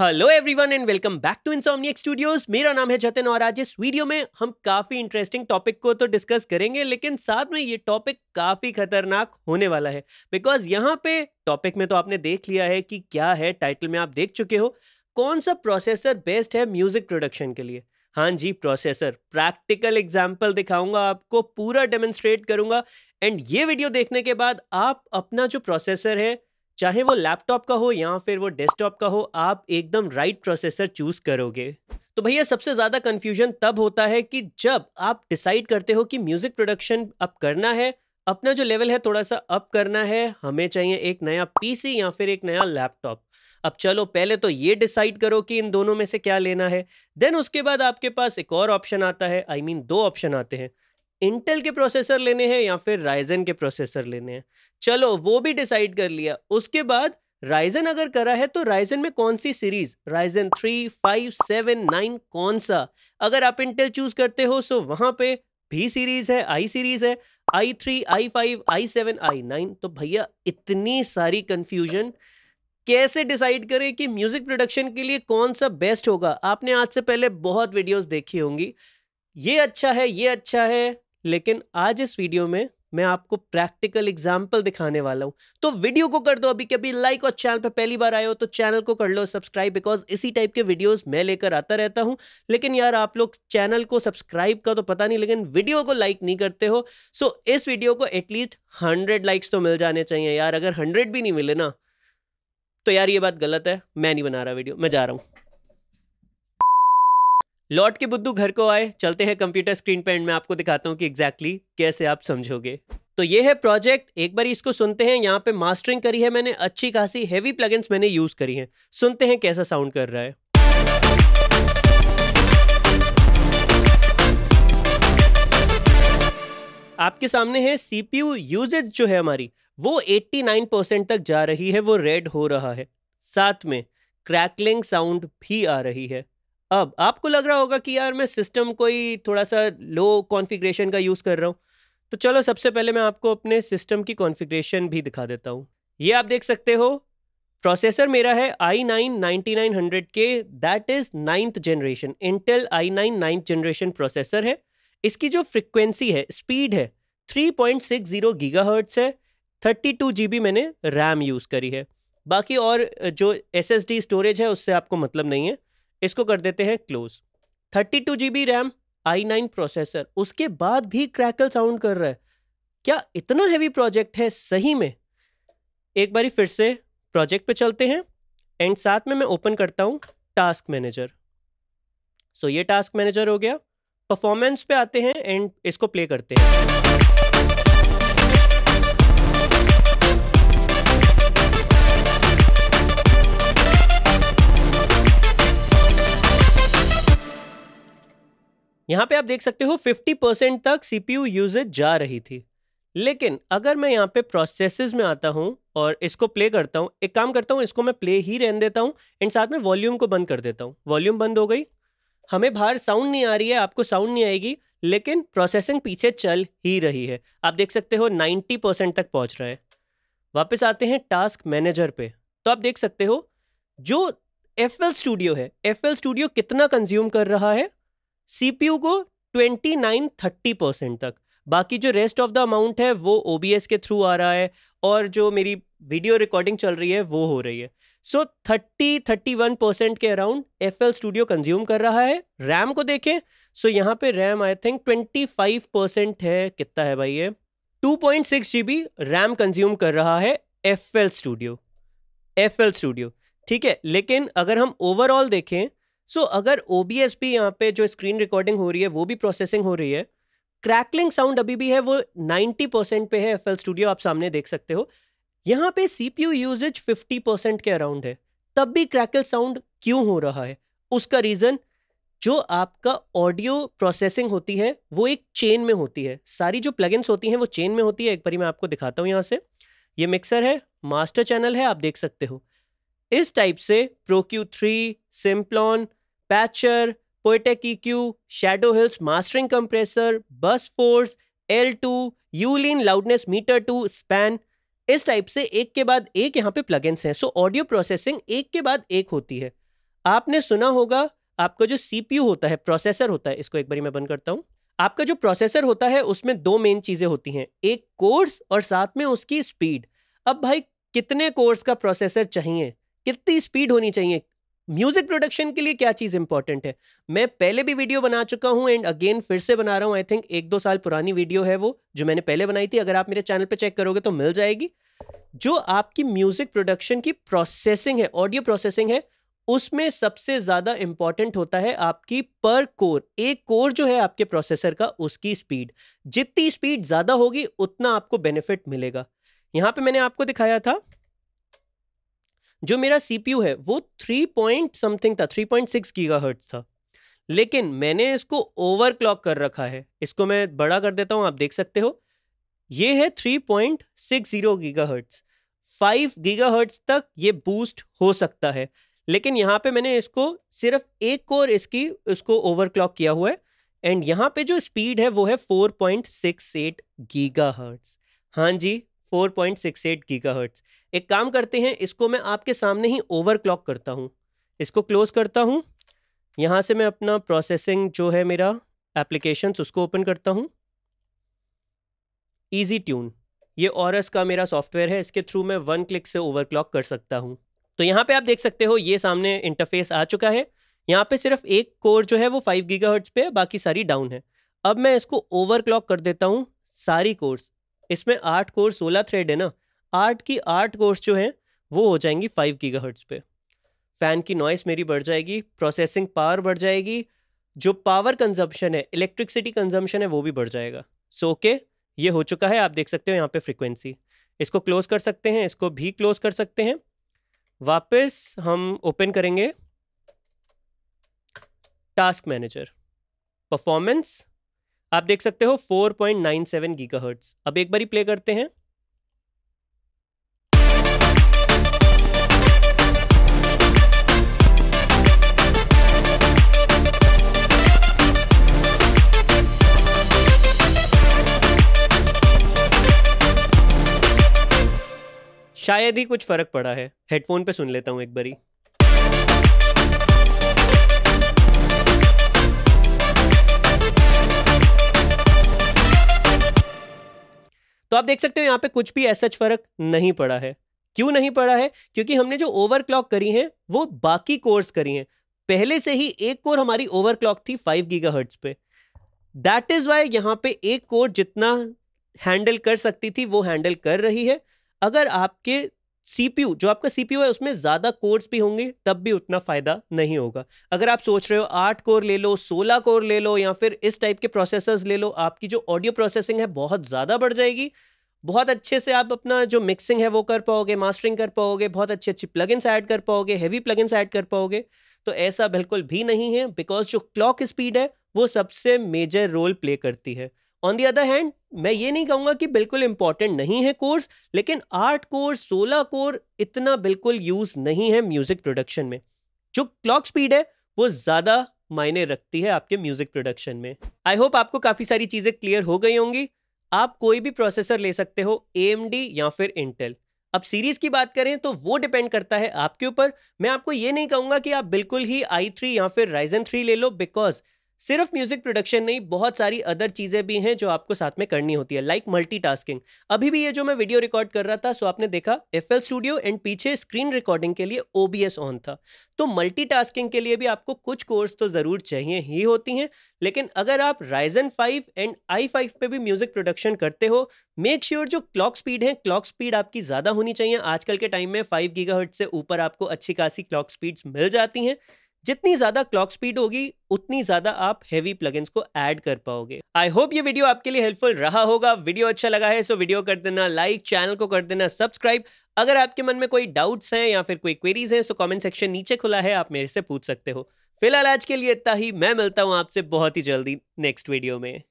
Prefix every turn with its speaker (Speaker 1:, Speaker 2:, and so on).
Speaker 1: hello everyone and welcome back to insomniac studios मेरा नाम है जतिन और आज इस वीडियो में हम काफी इंटरेस्टिंग टॉपिक को तो डिस्कस करेंगे लेकिन साथ में ये टॉपिक काफी खतरनाक होने वाला है बिकॉज यहाँ पे टॉपिक में तो आपने देख लिया है कि क्या है टाइटल में आप देख चुके हो कौन सा प्रोसेसर बेस्ट है म्यूजिक प्रोडक्शन के लिए हाँ जी प्रोसेसर प्रैक्टिकल एग्जाम्पल दिखाऊंगा आपको पूरा डेमोन्स्ट्रेट करूंगा एंड ये वीडियो देखने के बाद आप अपना जो प्रोसेसर है चाहे वो लैपटॉप का हो या फिर वो डेस्कटॉप का हो आप एकदम राइट प्रोसेसर चूज करोगे तो भैया सबसे ज़्यादा कंफ्यूजन तब होता है कि जब आप डिसाइड करते हो कि म्यूज़िक प्रोडक्शन अब करना है अपना जो लेवल है थोड़ा सा अप करना है हमें चाहिए एक नया पीसी या फिर एक नया लैपटॉप अब चलो पहले तो ये डिसाइड करो कि इन दोनों में से क्या लेना है देन उसके बाद आपके पास एक और ऑप्शन आता है आई I मीन mean, दो ऑप्शन आते हैं इंटेल के प्रोसेसर लेने हैं या फिर राइजन के प्रोसेसर लेने हैं चलो वो भी डिसाइड कर लिया उसके बाद राइजन अगर करा है तो राइजन में कौन सी series Ryzen three five seven nine कौन सा अगर आप इंटेल चूज करते हो सो वहां पे भी सीरीज है आई सीरीज है I three I five I seven I nine तो भैया इतनी सारी कंफ्यूजन कैसे डिसाइड करें कि म्यूजिक प्रोडक्शन के लिए कौन सा बेस्ट होगा आपने आज से पहले बहुत वीडियोस देखी होंगी ये अच्छा है ये अच्छा है लेकिन आज इस वीडियो में मैं आपको प्रैक्टिकल एग्जाम्पल दिखाने वाला हूं तो वीडियो को कर दो अभी के अभी लाइक और चैनल पर पहली बार आए हो तो चैनल को कर लो सब्सक्राइब बिकॉज इसी टाइप के वीडियोस मैं लेकर आता रहता हूं लेकिन यार आप लोग चैनल को सब्सक्राइब का तो पता नहीं लेकिन वीडियो को लाइक नहीं करते हो सो so, इस वीडियो को एटलीस्ट हंड्रेड लाइक्स तो मिल जाने चाहिए यार अगर हंड्रेड भी नहीं मिले ना तो यार ये बात गलत है मैं नहीं बना रहा वीडियो मैं जा रहा हूँ लौट के बुद्धू घर को आए चलते हैं कंप्यूटर स्क्रीन पर एंड मैं आपको दिखाता हूँ कि एग्जैक्टली exactly कैसे आप समझोगे तो ये है प्रोजेक्ट एक बार इसको सुनते हैं यहाँ पे मास्टरिंग करी है मैंने अच्छी खासी हैवी प्लगइन्स मैंने यूज़ करी हैं सुनते हैं कैसा साउंड कर रहा है आपके सामने है सीपीयू यूजेज जो है हमारी वो 89 परसेंट तक जा रही है वो रेड हो रहा है साथ में क्रैकलिंग साउंड भी आ रही है अब आपको लग रहा होगा कि यार मैं सिस्टम कोई थोड़ा सा लो कॉन्फ़िगरेशन का यूज़ कर रहा हूँ तो चलो सबसे पहले मैं आपको अपने सिस्टम की कॉन्फ़िगरेशन भी दिखा देता हूँ ये आप देख सकते हो प्रोसेसर मेरा है i nine ninety nine hundred K that is ninth generation Intel i nine ninth generation processor है इसकी जो फ्रिक्वेंसी है स्पीड है three point six zero giga hertz है थर्टी टू जी बी मैंने रैम यूज़ करी है बाकी और जो एस एस डी स्टोरेज है उससे आपको मतलब नहीं है इसको कर देते हैं close thirty two G B RAM I nine processor उसके बाद भी क्रैकल साउंड कर रहा है क्या इतना हैवी प्रोजेक्ट है सही में एक बारी फिर से प्रोजेक्ट पे चलते हैं एंड साथ में मैं ओपन करता हूँ टास्क मैनेजर सो ये टास्क मैनेजर हो गया परफॉर्मेंस पे आते हैं एंड इसको प्ले करते हैं यहाँ पे आप देख सकते हो 50 परसेंट तक सीपीयू यूजेज जा रही थी लेकिन अगर मैं यहाँ पे प्रोसेसेस में आता हूँ और इसको प्ले करता हूँ एक काम करता हूँ इसको मैं प्ले ही रहने देता हूँ एंड साथ में वॉल्यूम को बंद कर देता हूँ वॉल्यूम बंद हो गई हमें बाहर साउंड नहीं आ रही है आपको साउंड नहीं आएगी लेकिन प्रोसेसिंग पीछे चल ही रही है आप देख सकते हो 90 परसेंट तक पहुंच रहा है वापस आते हैं टास्क मैनेजर पे तो आप देख सकते हो जो एफ स्टूडियो है एफ स्टूडियो कितना कंज्यूम कर रहा है सीपीयू को 29 30 परसेंट तक बाकी जो रेस्ट ऑफ द अमाउंट है वो ओ के थ्रू आ रहा है और जो मेरी वीडियो रिकॉर्डिंग चल रही है वो हो रही है so thirty thirty one percent के around F L studio consume कर रहा है रैम को देखें सो so यहाँ पे RAM I think twenty five percent है कितना है भाई ये two point six G B RAM consume कर रहा है F L studio F L studio ठीक है लेकिन अगर हम ओवरऑल देखें सो so, अगर ओ बी एस पी यहाँ पे जो स्क्रीन रिकॉर्डिंग हो रही है वो भी प्रोसेसिंग हो रही है क्रैकलिंग साउंड अभी भी है वो 90 परसेंट पे है एफ एल स्टूडियो आप सामने देख सकते हो यहाँ पे C P U usage fifty percent के अराउंड है तब भी क्रैकल साउंड क्यों हो रहा है उसका रीज़न जो आपका ऑडियो प्रोसेसिंग होती है वो एक चेन में होती है सारी जो प्लगइन्स होती हैं वो चेन में होती है एक बारी मैं आपको दिखाता हूँ यहाँ से ये मिक्सर है मास्टर चैनल है आप देख सकते हो इस टाइप से प्रोक्यू थ्री सिम्प्लॉन patcher Pultec Q shadow hills mastering compressor bus force L two Youlean loudness meter two span इस टाइप से एक के बाद एक यहाँ पे प्लगइन्स हैं सो ऑडियो प्रोसेसिंग एक के बाद एक होती है आपने सुना होगा आपका जो सीपीयू होता है प्रोसेसर होता है इसको एक बारी मैं बंद करता हूँ आपका जो प्रोसेसर होता है उसमें दो मेन चीज़ें होती हैं एक कोर्स और साथ में उसकी स्पीड अब भाई कितने कोर्स का प्रोसेसर चाहिए कितनी स्पीड होनी चाहिए म्यूजिक प्रोडक्शन के लिए क्या चीज इंपॉर्टेंट है मैं पहले भी वीडियो बना चुका हूं एंड अगेन फिर से बना रहा हूं आई थिंक एक दो साल पुरानी वीडियो है वो जो मैंने पहले बनाई थी अगर आप मेरे चैनल पे चेक करोगे तो मिल जाएगी जो आपकी म्यूजिक प्रोडक्शन की प्रोसेसिंग है ऑडियो प्रोसेसिंग है उसमें सबसे ज्यादा इंपॉर्टेंट होता है आपकी पर कोर एक कोर जो है आपके प्रोसेसर का उसकी स्पीड जितनी स्पीड ज्यादा होगी उतना आपको बेनिफिट मिलेगा यहां पे मैंने आपको दिखाया था जो मेरा सी है वो थ्री पॉइंट समथिंग था three point six gigahertz था लेकिन मैंने इसको ओवर क्लॉक कर रखा है इसको मैं बड़ा कर देता हूँ आप देख सकते हो ये है three point six zero giga gigahertz five gigahertz तक ये बूस्ट हो सकता है लेकिन यहाँ पे मैंने इसको सिर्फ एक कोर इसकी इसको ओवर क्लॉक किया हुआ है एंड यहाँ पे जो स्पीड है वो है four point six eight gigahertz हाँ जी four point six giga gigahertz एक काम करते हैं इसको मैं आपके सामने ही ओवर क्लॉक करता हूँ इसको क्लोज करता हूँ यहाँ से मैं अपना प्रोसेसिंग जो है मेरा एप्लीकेशंस उसको ओपन करता हूँ ईजी ट्यून ये ऑरस का मेरा सॉफ्टवेयर है इसके थ्रू मैं वन क्लिक से ओवर क्लॉक कर सकता हूँ तो यहाँ पे आप देख सकते हो ये सामने इंटरफेस आ चुका है यहाँ पे सिर्फ एक कोर जो है वो फाइव गीगा पे है बाकी सारी डाउन है अब मैं इसको ओवर क्लॉक कर देता हूँ सारी कोर्स इसमें आठ कोर सोलह थ्रेड है ना आठ की आठ कोर्स जो हैं वो हो जाएंगी फाइव गीगा हर्ट्स पे फ़ैन की नॉइस मेरी बढ़ जाएगी प्रोसेसिंग पावर बढ़ जाएगी जो पावर कंजम्पशन है इलेक्ट्रिसिटी कंजम्पशन है वो भी बढ़ जाएगा सो so, ओके okay, ये हो चुका है आप देख सकते हो यहाँ पे फ्रिक्वेंसी इसको क्लोज कर सकते हैं इसको भी क्लोज कर सकते हैं वापस हम ओपन करेंगे टास्क मैनेजर परफॉर्मेंस आप देख सकते हो 4.97 पॉइंट गीगाहर्ट्ज अब एक बारी प्ले करते हैं शायद ही कुछ फर्क पड़ा है हेडफोन पे सुन लेता हूं एक बारी तो आप देख सकते हो यहाँ पे कुछ भी ऐसा फर्क नहीं पड़ा है क्यों नहीं पड़ा है क्योंकि हमने जो ओवर क्लॉक करी है वो बाकी कोर्स करी है पहले से ही एक कोर हमारी ओवर क्लॉक थी फाइव गीगा हर्ट्स पे दैट इज वाई यहाँ पे एक कोर जितना हैंडल कर सकती थी वो हैंडल कर रही है अगर आपके सीपीयू जो आपका सीपीयू है उसमें ज़्यादा कोर्स भी होंगे तब भी उतना फ़ायदा नहीं होगा अगर आप सोच रहे हो आठ कोर ले लो सोलह कोर ले लो या फिर इस टाइप के प्रोसेसर्स ले लो आपकी जो ऑडियो प्रोसेसिंग है बहुत ज़्यादा बढ़ जाएगी बहुत अच्छे से आप अपना जो मिक्सिंग है वो कर पाओगे मास्टरिंग कर पाओगे बहुत अच्छे अच्छे प्लगइन्स ऐड कर पाओगे हैवी प्लगइन्स ऐड कर पाओगे तो ऐसा बिल्कुल भी नहीं है बिकॉज जो क्लॉक स्पीड है वो सबसे मेजर रोल प्ले करती है ऑन दी अदर हैंड मैं ये नहीं कहूँगा कि बिल्कुल इंपॉर्टेंट नहीं है कोर्स लेकिन आठ कोर सोलह कोर इतना बिल्कुल यूज़ नहीं है म्यूज़िक प्रोडक्शन में जो क्लॉक स्पीड है वो ज़्यादा मायने रखती है आपके म्यूज़िक प्रोडक्शन में आई होप आपको काफ़ी सारी चीज़ें क्लियर हो गई होंगी आप कोई भी प्रोसेसर ले सकते हो ए या फिर इंटेल अब सीरीज की बात करें तो वो डिपेंड करता है आपके ऊपर मैं आपको ये नहीं कहूंगा कि आप बिल्कुल ही आई थ्री या फिर राइजन थ्री ले लो बिकॉज सिर्फ म्यूजिक प्रोडक्शन नहीं बहुत सारी अदर चीज़ें भी हैं जो आपको साथ में करनी होती है लाइक मल्टीटास्किंग अभी भी ये जो मैं वीडियो रिकॉर्ड कर रहा था सो आपने देखा एफ स्टूडियो एंड पीछे स्क्रीन रिकॉर्डिंग के लिए ओ ऑन था तो मल्टीटास्किंग के लिए भी आपको कुछ कोर्स तो ज़रूर चाहिए ही होती हैं लेकिन अगर आप Ryzen five and I five पे भी म्यूजिक प्रोडक्शन करते हो मेक श्योर sure जो क्लॉक स्पीड है क्लॉक स्पीड आपकी ज़्यादा होनी चाहिए आजकल के टाइम में फाइव गीगा से ऊपर आपको अच्छी खासी क्लॉक स्पीड्स मिल जाती हैं जितनी ज्यादा क्लॉक स्पीड होगी उतनी ज्यादा आप हैवी प्लग को ऐड कर पाओगे आई होप ये वीडियो आपके लिए हेल्पफुल रहा होगा वीडियो अच्छा लगा है सो वीडियो कर देना लाइक चैनल को कर देना सब्सक्राइब अगर आपके मन में कोई डाउट्स हैं या फिर कोई क्वेरीज हैं तो कमेंट सेक्शन नीचे खुला है आप मेरे से पूछ सकते हो फिलहाल आज के लिए इतना ही मैं मिलता हूं आपसे बहुत ही जल्दी नेक्स्ट वीडियो में